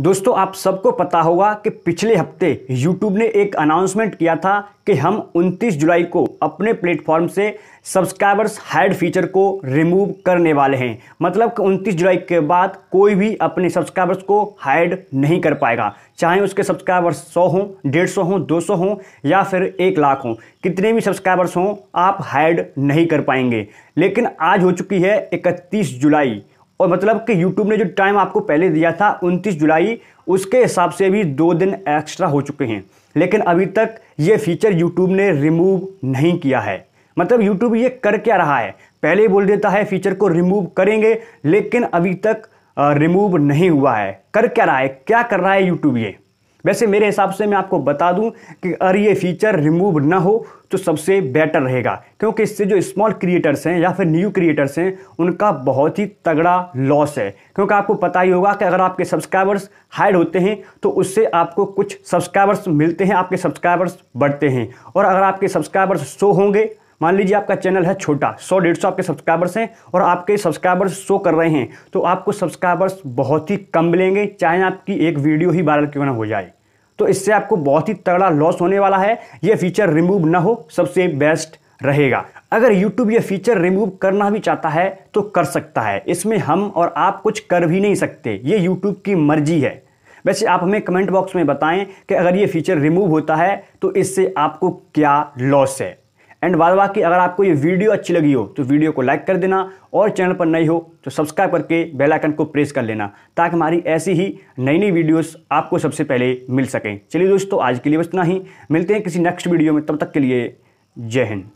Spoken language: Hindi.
दोस्तों आप सबको पता होगा कि पिछले हफ्ते YouTube ने एक अनाउंसमेंट किया था कि हम 29 जुलाई को अपने प्लेटफॉर्म से सब्सक्राइबर्स हाइड फीचर को रिमूव करने वाले हैं मतलब कि 29 जुलाई के बाद कोई भी अपने सब्सक्राइबर्स को हाइड नहीं कर पाएगा चाहे उसके सब्सक्राइबर्स 100 हों डेढ़ सौ हों सौ हों या फिर एक लाख हों कितने भी सब्सक्राइबर्स हों आप हाइड नहीं कर पाएंगे लेकिन आज हो चुकी है इकतीस जुलाई और मतलब कि यूट्यूब ने जो टाइम आपको पहले दिया था उनतीस जुलाई उसके हिसाब से भी दो दिन एक्स्ट्रा हो चुके हैं लेकिन अभी तक ये फीचर यूट्यूब ने रिमूव नहीं किया है मतलब यूट्यूब ये कर क्या रहा है पहले ही बोल देता है फीचर को रिमूव करेंगे लेकिन अभी तक रिमूव नहीं हुआ है कर क्या रहा है क्या कर रहा है यूट्यूब ये वैसे मेरे हिसाब से मैं आपको बता दूं कि अगर ये फीचर रिमूव ना हो तो सबसे बेटर रहेगा क्योंकि इससे जो स्मॉल क्रिएटर्स हैं या फिर न्यू क्रिएटर्स हैं उनका बहुत ही तगड़ा लॉस है क्योंकि आपको पता ही होगा कि अगर आपके सब्सक्राइबर्स हाइड होते हैं तो उससे आपको कुछ सब्सक्राइबर्स मिलते हैं आपके सब्सक्राइबर्स बढ़ते हैं और अगर आपके सब्सक्राइबर्स शो होंगे मान लीजिए आपका चैनल है छोटा सौ डेढ़ सौ आपके सब्सक्राइबर्स हैं और आपके सब्सक्राइबर्स शो कर रहे हैं तो आपको सब्सक्राइबर्स बहुत ही कम मिलेंगे चाहे आपकी एक वीडियो ही वायरल क्यों ना हो जाए तो इससे आपको बहुत ही तगड़ा लॉस होने वाला है ये फीचर रिमूव ना हो सबसे बेस्ट रहेगा अगर YouTube ये फीचर रिमूव करना भी चाहता है तो कर सकता है इसमें हम और आप कुछ कर भी नहीं सकते ये YouTube की मर्जी है वैसे आप हमें कमेंट बॉक्स में बताएं कि अगर ये फीचर रिमूव होता है तो इससे आपको क्या लॉस है एंड बाद बाकी अगर आपको ये वीडियो अच्छी लगी हो तो वीडियो को लाइक कर देना और चैनल पर नई हो तो सब्सक्राइब करके बेल आइकन को प्रेस कर लेना ताकि हमारी ऐसी ही नई नई वीडियोस आपको सबसे पहले मिल सकें चलिए दोस्तों आज के लिए बस इतना ही मिलते हैं किसी नेक्स्ट वीडियो में तब तक के लिए जय हिंद